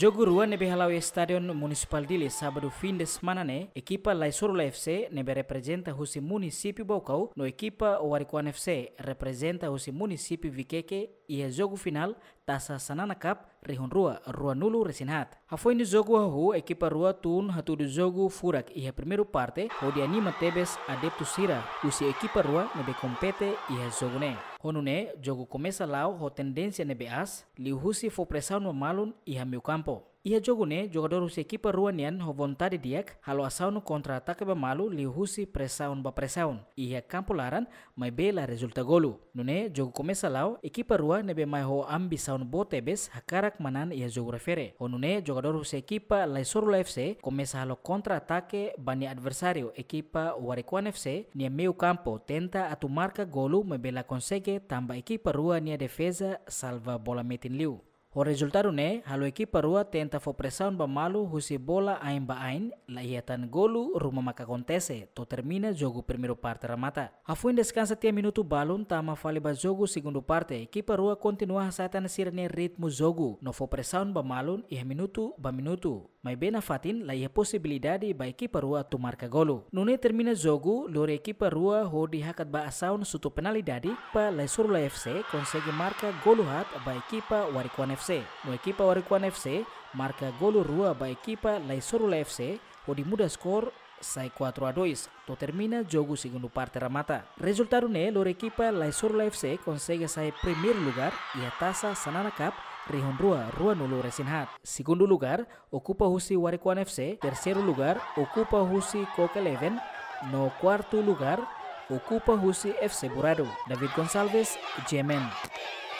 जोगुरुआ नेबे हलाव stadion municipal दिले साबडो फिन दे ekipa एकिपा la FC nebe representa husi मुनिसिपि बोकाउ no Ekipa वारिकुआन FC representa husi मुनिसिपि विकेके ia jogo final tasa sanana cup rihun rua rua nulu resinhat hafoi ini jogo hu ekipa rua tun hatudu jogu furak ia primeru parte hodi anima tebes adeptu sira husi ekipa rua nebe kompete ia ne Honune, jogo Komesa lá o tendência NBAs, liuhusi fo pressão no malun e ia jogune jogador kiper kipa ruanian hovontade diak halo nu kontra atake ba malu li husi presaun ba presaun. Ia laran mai bela resulta golu. Nune jogo komesa lau ekipa rua nebe mai ho ambi saun botebes hakarak manan ia jogo refere. Honune jogador husi ekipa suru FC komesa halo kontra atake bani adversario ekipa Warikwan FC nia meu kampu tenta atu marka golu mai bela konsege tamba ekipa rua defesa salva bola metin liu. O resultado ne, halo equipa rua tenta fo presaun ba malu husi bola ain ba ain, iatan golu ruma maka kontese to termina jogu primeiro parte ramata. Afuin descansa tia minuto balun tama fale ba jogu segundo parte, equipa rua kontinua hasatan sirne ritmu jogu, no fo presaun ba malun iha minutu ba minutu. Mai bena fatin iha posibilidade ba equipa rua tu marka golu. Nune termina jogu lori equipa rua ho dihakat ba asaun sutu penalidade pa lai la FC konsegi marka golu hat ba equipa warikuan FC. FC. No equipa warikuan FC marca golo rua ba equipa Laisorula FC, di muda skor sai 4 a 2. to termina jogo segundo parte ramata. Resultado ne, lor equipa Laisorula FC consegue sai primeiro lugar e a taça Sanana Cup Rihon Rua, Rua Nulu Resinhat. Segundo lugar, okupa Husi Warikuan FC. Terceiro lugar, okupa Husi Coca Eleven. No quarto lugar, okupa Husi FC Burado. David Gonçalves, GMN.